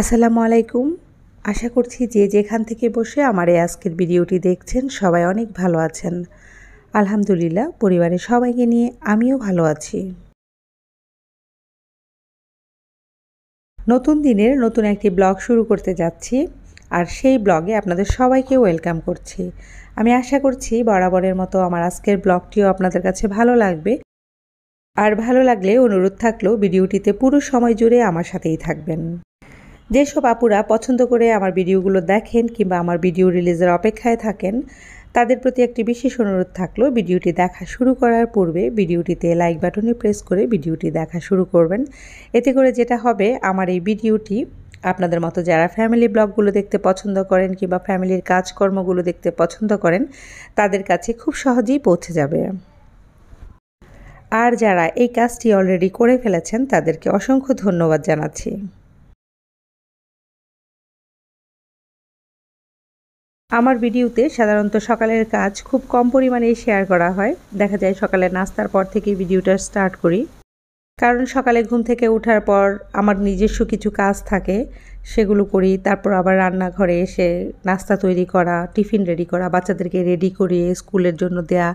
আসসালামু আলাইকুম আশা করছি যে যেখান থেকে বসে আমার এই আজকের ভিডিওটি দেখছেন সবাই অনেক ভালো আছেন আলহামদুলিল্লাহ পরিবারের সবাইকে নিয়ে আমিও ভালো আছি নতুন দিনের নতুন একটি ব্লগ শুরু করতে যাচ্ছি আর সেই ব্লগে আপনাদের সবাইকে ওয়েলকাম করছি আমি আশা করছি বরাবরের মতো আমার আজকের ব্লগটিও আপনাদের কাছে ভালো লাগবে আর ভালো লাগলে অনুরোধ থাকলেও ভিডিওটিতে পুরো সময় জুড়ে আমার সাথেই থাকবেন যেসব আপুরা পছন্দ করে আমার ভিডিওগুলো দেখেন কিংবা আমার ভিডিও রিলিজের অপেক্ষায় থাকেন তাদের প্রতি একটি বিশেষ অনুরোধ থাকলো ভিডিওটি দেখা শুরু করার পূর্বে ভিডিওটিতে লাইক বাটনে প্রেস করে ভিডিওটি দেখা শুরু করবেন এতে করে যেটা হবে আমার এই ভিডিওটি আপনাদের মতো যারা ফ্যামিলি ব্লগগুলো দেখতে পছন্দ করেন কিংবা ফ্যামিলির কাজকর্মগুলো দেখতে পছন্দ করেন তাদের কাছে খুব সহজেই পৌঁছে যাবে আর যারা এই কাজটি অলরেডি করে ফেলেছেন তাদেরকে অসংখ্য ধন্যবাদ জানাচ্ছি আমার ভিডিওতে সাধারণত সকালের কাজ খুব কম পরিমাণে শেয়ার করা হয় দেখা যায় সকালে নাস্তার পর থেকে ভিডিওটা স্টার্ট করি কারণ সকালে ঘুম থেকে ওঠার পর আমার নিজস্ব কিছু কাজ থাকে সেগুলো করি তারপর আবার রান্নাঘরে এসে নাস্তা তৈরি করা টিফিন রেডি করা বাচ্চাদেরকে রেডি করিয়ে স্কুলের জন্য দেয়া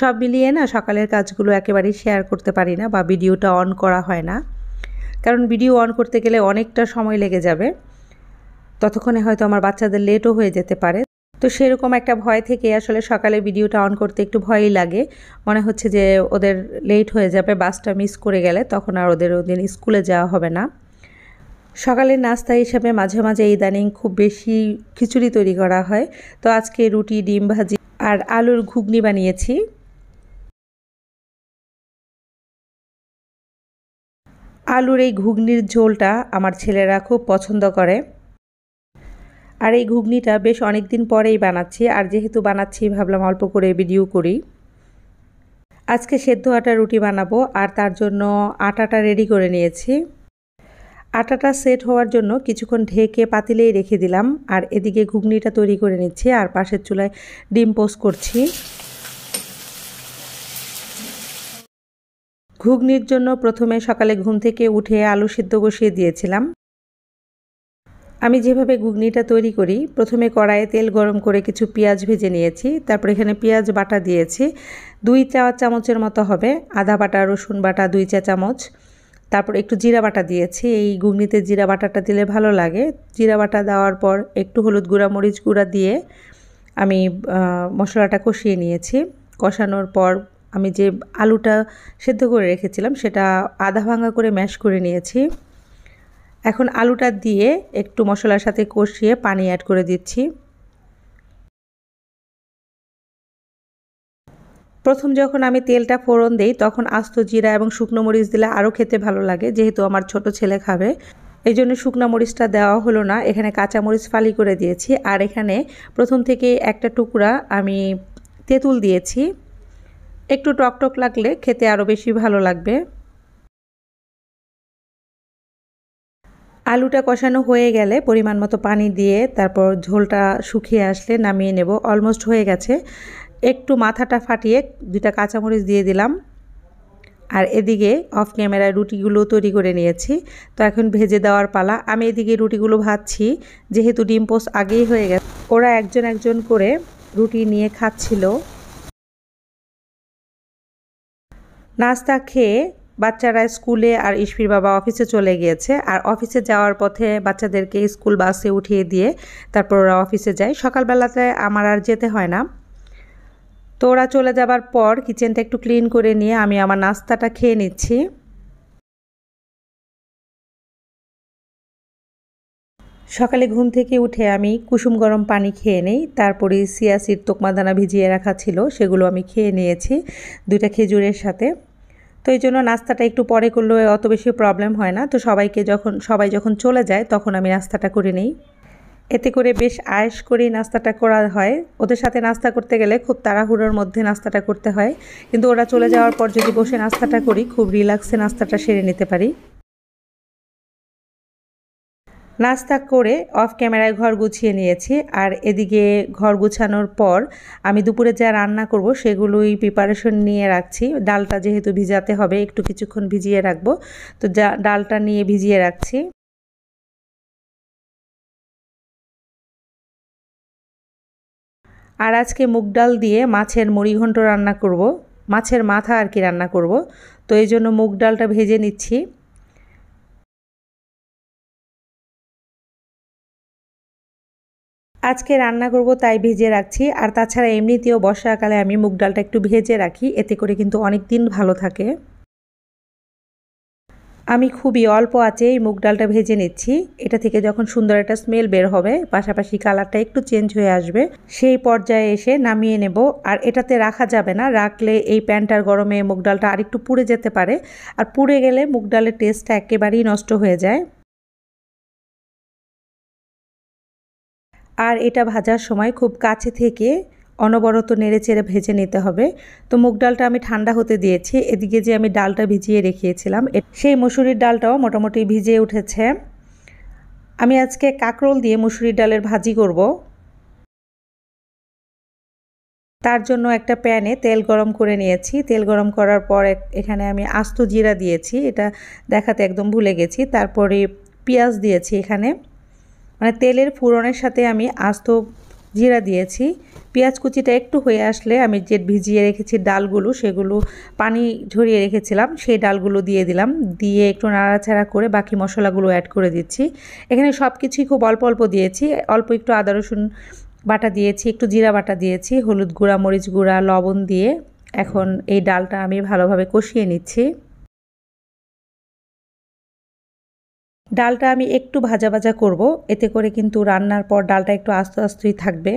সব মিলিয়ে না সকালের কাজগুলো একেবারেই শেয়ার করতে পারি না বা ভিডিওটা অন করা হয় না কারণ ভিডিও অন করতে গেলে অনেকটা সময় লেগে যাবে ততক্ষণে হয়তো আমার বাচ্চাদের লেটও হয়ে যেতে পারে তো সেরকম একটা ভয় থেকে আসলে সকালে ভিডিওটা অন করতে একটু ভয়ই লাগে মনে হচ্ছে যে ওদের লেট হয়ে যাবে বাসটা মিস করে গেলে তখন আর ওদের ওদিন স্কুলে যাওয়া হবে না সকালের নাস্তা হিসাবে মাঝে মাঝে ইদানিং খুব বেশি খিচুড়ি তৈরি করা হয় তো আজকে রুটি ডিম ভাজি আর আলুর ঘুগনি বানিয়েছি আলুর এই ঘুগনির ঝোলটা আমার ছেলেরা খুব পছন্দ করে আর এই ঘুগনিটা বেশ অনেক দিন পরেই বানাচ্ছি আর যেহেতু বানাচ্ছি ভাবলাম অল্প করে ভিডিও করি আজকে সেদ্ধ আটা রুটি বানাবো আর তার জন্য আটাটা রেডি করে নিয়েছি আটাটা সেট হওয়ার জন্য কিছুক্ষণ ঢেকে পাতিলেই রেখে দিলাম আর এদিকে ঘুগনিটা তৈরি করে নিচ্ছি আর পাশের চুলায় ডিম পোস করছি ঘুগনির জন্য প্রথমে সকালে ঘুম থেকে উঠে আলু সিদ্ধ বসিয়ে দিয়েছিলাম আমি যেভাবে ঘুগনিটা তৈরি করি প্রথমে কড়াইয়ে তেল গরম করে কিছু পেঁয়াজ ভেজে নিয়েছি তারপর এখানে পেঁয়াজ বাটা দিয়েছি দুই চা চামচের মতো হবে আদা বাটা রসুন বাটা দুই চা চামচ তারপর একটু জিরা বাটা দিয়েছি এই ঘুগনিতে জিরা বাটাটা দিলে ভালো লাগে জিরা বাটা দেওয়ার পর একটু হলুদ গুঁড়া মরিচ গুঁড়া দিয়ে আমি মশলাটা কষিয়ে নিয়েছি কষানোর পর আমি যে আলুটা সেদ্ধ করে রেখেছিলাম সেটা আধা ভাঙা করে ম্যাশ করে নিয়েছি এখন আলুটা দিয়ে একটু মশলার সাথে কষিয়ে পানি অ্যাড করে দিচ্ছি প্রথম যখন আমি তেলটা ফোড়ন দেই তখন আস্ত জিরা এবং শুকনো মরিচ দিলে আরও খেতে ভালো লাগে যেহেতু আমার ছোট ছেলে খাবে এই জন্য শুকনো মরিচটা দেওয়া হলো না এখানে কাঁচা মরিচ ফালি করে দিয়েছি আর এখানে প্রথম থেকে একটা টুকরা আমি তেঁতুল দিয়েছি একটু টকটক লাগলে খেতে আরও বেশি ভালো লাগবে আলুটা কষানো হয়ে গেলে পরিমাণ মতো পানি দিয়ে তারপর ঝোলটা শুকিয়ে আসলে নামিয়ে নেব অলমোস্ট হয়ে গেছে একটু মাথাটা ফাটিয়ে দুটা কাঁচামরিচ দিয়ে দিলাম আর এদিকে অফ ক্যামেরায় রুটিগুলো তৈরি করে নিয়েছি তো এখন ভেজে দেওয়ার পালা আমি এদিকে রুটিগুলো ভাজছি যেহেতু ডিম পোস্ট আগেই হয়ে গেছে ওরা একজন একজন করে রুটি নিয়ে খাচ্ছিল নাস্তা খেয়ে বাচ্চারা স্কুলে আর ইশফির বাবা অফিসে চলে গিয়েছে আর অফিসে যাওয়ার পথে বাচ্চাদেরকে স্কুল বাসে উঠিয়ে দিয়ে তারপর ওরা অফিসে যায় সকালবেলাতে আমার আর যেতে হয় না তো ওরা চলে যাবার পর কিচেনটা একটু ক্লিন করে নিয়ে আমি আমার নাস্তাটা খেয়ে নিচ্ছি সকালে ঘুম থেকে উঠে আমি কুসুম গরম পানি খেয়ে নিই তারপরে সিয়াসির তোকমাদানা ভিজিয়ে রাখা ছিল সেগুলো আমি খেয়ে নিয়েছি দুইটা খেজুরের সাথে তো এই জন্য নাস্তাটা একটু পরে করলেও অত বেশি প্রবলেম হয় না তো সবাইকে যখন সবাই যখন চলে যায় তখন আমি নাস্তাটা করে নিই এতে করে বেশ আয়েস করেই নাস্তাটা করা হয় ওদের সাথে নাস্তা করতে গেলে খুব তাড়াহুড়োর মধ্যে নাস্তাটা করতে হয় কিন্তু ওরা চলে যাওয়ার পর যদি বসে নাস্তাটা করি খুব রিল্যাক্সে নাস্তাটা সেরে নিতে পারি নাস্তা করে অফ ক্যামেরায় ঘর গুছিয়ে নিয়েছি আর এদিকে ঘর গুছানোর পর আমি দুপুরে যা রান্না করব সেগুলোই প্রিপারেশন নিয়ে রাখছি ডালটা যেহেতু ভিজাতে হবে একটু কিছুক্ষণ ভিজিয়ে রাখবো তো যা ডালটা নিয়ে ভিজিয়ে রাখছি আর আজকে মুগ ডাল দিয়ে মাছের মুড়িঘণ্ট রান্না করব মাছের মাথা আর কি রান্না করব তো এই জন্য মুগ ডালটা ভেজে নিচ্ছি আজকে রান্না করব তাই ভেজে রাখছি আর তাছাড়া এমনিতেও বর্ষাকালে আমি মুগ ডালটা একটু ভেজে রাখি এতে করে কিন্তু অনেক দিন ভালো থাকে আমি খুবই অল্প আছে এই মুগ ডালটা ভেজে নিচ্ছি এটা থেকে যখন সুন্দর একটা স্মেল বের হবে পাশাপাশি কালারটা একটু চেঞ্জ হয়ে আসবে সেই পর্যায়ে এসে নামিয়ে নেব আর এটাতে রাখা যাবে না রাখলে এই প্যান্টার গরমে মুগ ডালটা আরেকটু পুড়ে যেতে পারে আর পুড়ে গেলে মুগ ডালের টেস্টটা একেবারেই নষ্ট হয়ে যায় আর এটা ভাজার সময় খুব কাছে থেকে অনবরত নেড়ে চেড়ে ভেজে নিতে হবে তো মুগ ডালটা আমি ঠান্ডা হতে দিয়েছি এদিকে যে আমি ডালটা ভিজিয়ে রেখিয়েছিলাম সেই মুসুরির ডালটাও মোটামুটি ভিজে উঠেছে আমি আজকে কাকরোল দিয়ে মুসুরির ডালের ভাজি করব তার জন্য একটা প্যানে তেল গরম করে নিয়েছি তেল গরম করার পর এখানে আমি আস্ত জিরা দিয়েছি এটা দেখাতে একদম ভুলে গেছি তারপরে পেঁয়াজ দিয়েছি এখানে মানে তেলের ফুরনের সাথে আমি আস্ত জিরা দিয়েছি পেঁয়াজ কুচিটা একটু হয়ে আসলে আমি যে ভিজিয়ে রেখেছি ডালগুলো সেগুলো পানি ঝরিয়ে রেখেছিলাম সেই ডালগুলো দিয়ে দিলাম দিয়ে একটু নাড়াচাড়া করে বাকি মশলাগুলো অ্যাড করে দিচ্ছি এখানে সব কিছুই খুব অল্প অল্প দিয়েছি অল্প একটু আদা রসুন বাটা দিয়েছি একটু জিরা বাটা দিয়েছি হলুদ গুঁড়া মরিচ গুঁড়া লবণ দিয়ে এখন এই ডালটা আমি ভালোভাবে কষিয়ে নিচ্ছি ডালটা আমি একটু ভাজা ভাজা করব এতে করে কিন্তু রান্নার পর ডালটা একটু আস্তে আস্তই থাকবে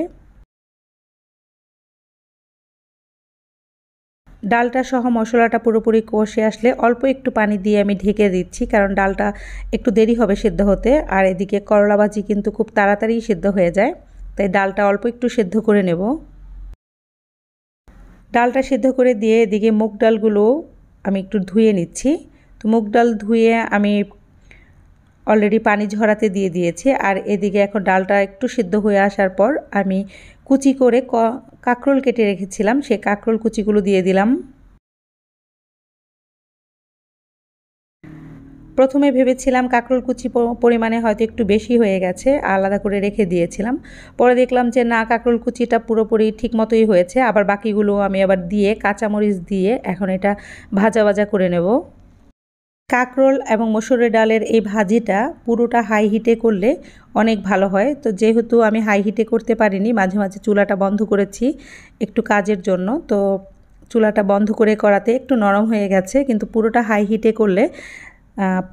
ডালটা সহ মশলাটা পুরোপুরি কষে আসলে অল্প একটু পানি দিয়ে আমি ঢেকে দিচ্ছি কারণ ডালটা একটু দেরি হবে সেদ্ধ হতে আর এদিকে করলা ভাজি কিন্তু খুব তাড়াতাড়ি সেদ্ধ হয়ে যায় তাই ডালটা অল্প একটু সেদ্ধ করে নেব ডালটা সেদ্ধ করে দিয়ে এদিকে মুগ ডালগুলো আমি একটু ধুয়ে নিচ্ছি তো মুগ ডাল ধুয়ে আমি অলরেডি পানি ঝরাতে দিয়ে দিয়েছে আর এদিকে এখন ডালটা একটু সিদ্ধ হয়ে আসার পর আমি কুচি করে কাঁকরোল কেটে রেখেছিলাম সেই কাঁকরোল কুচিগুলো দিয়ে দিলাম প্রথমে ভেবেছিলাম কাঁকরোল কুচি পরিমাণে হয়তো একটু বেশি হয়ে গেছে আলাদা করে রেখে দিয়েছিলাম পরে দেখলাম যে না কাঁকরোল কুচিটা পুরোপুরি ঠিক মতোই হয়েছে আবার বাকিগুলো আমি আবার দিয়ে কাঁচামরিচ দিয়ে এখন এটা ভাজা ভাজা করে নেব কাকরোল এবং মসুরের ডালের এই ভাজিটা পুরোটা হাই হিটে করলে অনেক ভালো হয় তো যেহেতু আমি হাই হিটে করতে পারিনি মাঝে মাঝে চুলাটা বন্ধ করেছি একটু কাজের জন্য তো চুলাটা বন্ধ করে করাতে একটু নরম হয়ে গেছে কিন্তু পুরোটা হাই হিটে করলে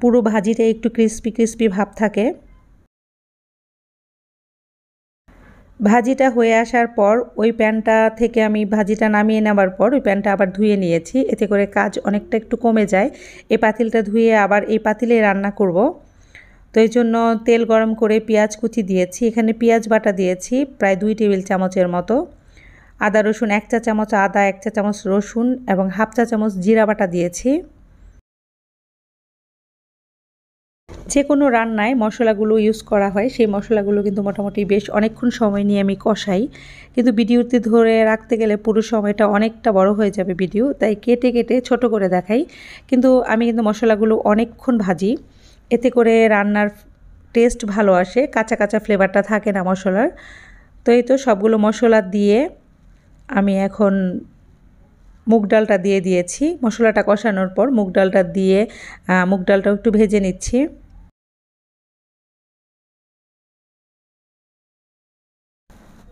পুরো ভাজিটা একটু ক্রিস্পি ক্রিস্পি ভাব থাকে ভাজিটা হয়ে আসার পর ওই প্যানটা থেকে আমি ভাজিটা নামিয়ে নেবার পর ওই প্যানটা আবার ধুয়ে নিয়েছি এতে করে কাজ অনেকটা একটু কমে যায় এই পাতিলটা ধুয়ে আবার এই পাতিলে রান্না করব। তো এই জন্য তেল গরম করে পেঁয়াজ কুচি দিয়েছি এখানে পেঁয়াজ বাটা দিয়েছি প্রায় দুই টেবিল চামচের মতো আদা রসুন এক চা চামচ আদা এক চা চামচ রসুন এবং হাফ চা চামচ জিরা বাটা দিয়েছি যে কোনো রান্নায় মশলাগুলো ইউজ করা হয় সেই মশলাগুলো কিন্তু মোটামুটি বেশ অনেকক্ষণ সময় নিয়ে আমি কষাই কিন্তু ভিডিওতে ধরে রাখতে গেলে পুরো সময়টা অনেকটা বড় হয়ে যাবে ভিডিও তাই কেটে কেটে ছোট করে দেখাই কিন্তু আমি কিন্তু মশলাগুলো অনেকক্ষণ ভাজি এতে করে রান্নার টেস্ট ভালো আসে কাঁচা কাঁচা ফ্লেভারটা থাকে না মশলার তো এই তো সবগুলো মশলা দিয়ে আমি এখন মুগ ডালটা দিয়ে দিয়েছি মশলাটা কষানোর পর মুগ ডালটা দিয়ে মুগ ডালটাও একটু ভেজে নিচ্ছি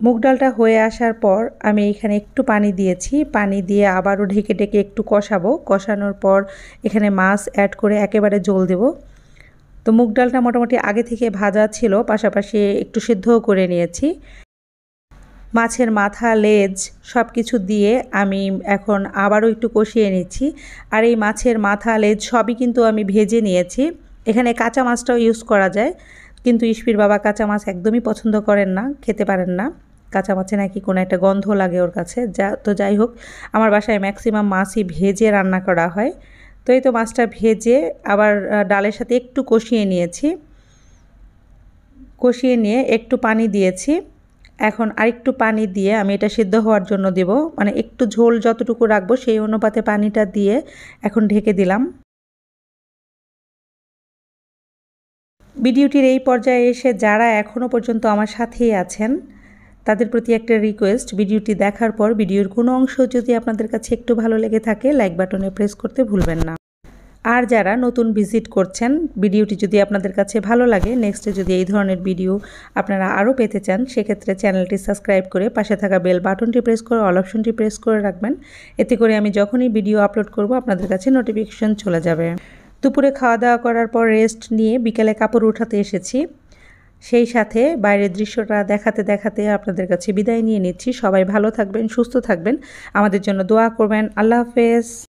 মুগ ডালটা হয়ে আসার পর আমি এখানে একটু পানি দিয়েছি পানি দিয়ে আবারও ঢেকে ঢেকে একটু কষাবো কষানোর পর এখানে মাছ অ্যাড করে একেবারে জল দেব তো মুগ ডালটা মোটামুটি আগে থেকে ভাজা ছিল পাশাপাশি একটু সিদ্ধও করে নিয়েছি মাছের মাথা লেজ সব কিছু দিয়ে আমি এখন আবারও একটু কষিয়ে নিচ্ছি আর এই মাছের মাথা লেজ সবই কিন্তু আমি ভেজে নিয়েছি এখানে কাঁচা মাছটাও ইউজ করা যায় কিন্তু ইস্পির বাবা কাঁচা মাছ একদমই পছন্দ করেন না খেতে পারেন না কাঁচা মাছে নাকি কোনো একটা গন্ধ লাগে ওর কাছে যা তো যাই হোক আমার বাসায় ম্যাক্সিমাম মাছই ভেজে রান্না করা হয় তো এই তো মাছটা ভেজে আবার ডালের সাথে একটু কষিয়ে নিয়েছি কষিয়ে নিয়ে একটু পানি দিয়েছি এখন আরেকটু পানি দিয়ে আমি এটা সিদ্ধ হওয়ার জন্য দেব মানে একটু ঝোল যতটুকু রাখবো সেই অনুপাতে পানিটা দিয়ে এখন ঢেকে দিলাম ভিডিওটির এই পর্যায়ে এসে যারা এখনও পর্যন্ত আমার সাথেই আছেন তাদের প্রতি একটা রিকোয়েস্ট ভিডিওটি দেখার পর ভিডিওর কোনো অংশ যদি আপনাদের কাছে একটু ভালো লেগে থাকে লাইক বাটনে প্রেস করতে ভুলবেন না আর যারা নতুন ভিজিট করছেন ভিডিওটি যদি আপনাদের কাছে ভালো লাগে নেক্সটে যদি এই ধরনের ভিডিও আপনারা আরও পেতে চান সেক্ষেত্রে চ্যানেলটি সাবস্ক্রাইব করে পাশে থাকা বেল বাটনটি প্রেস করে অল অপশনটি প্রেস করে রাখবেন এতে করে আমি যখনই ভিডিও আপলোড করব আপনাদের কাছে নোটিফিকেশন চলে যাবে দুপুরে খাওয়া দাওয়া করার পর রেস্ট নিয়ে বিকেলে কাপড় উঠাতে এসেছি সেই সাথে বাইরের দৃশ্যটা দেখাতে দেখাতে আপনাদের কাছে বিদায় নিয়ে নিচ্ছি সবাই ভালো থাকবেন সুস্থ থাকবেন আমাদের জন্য দোয়া করবেন আল্লাহ হাফেজ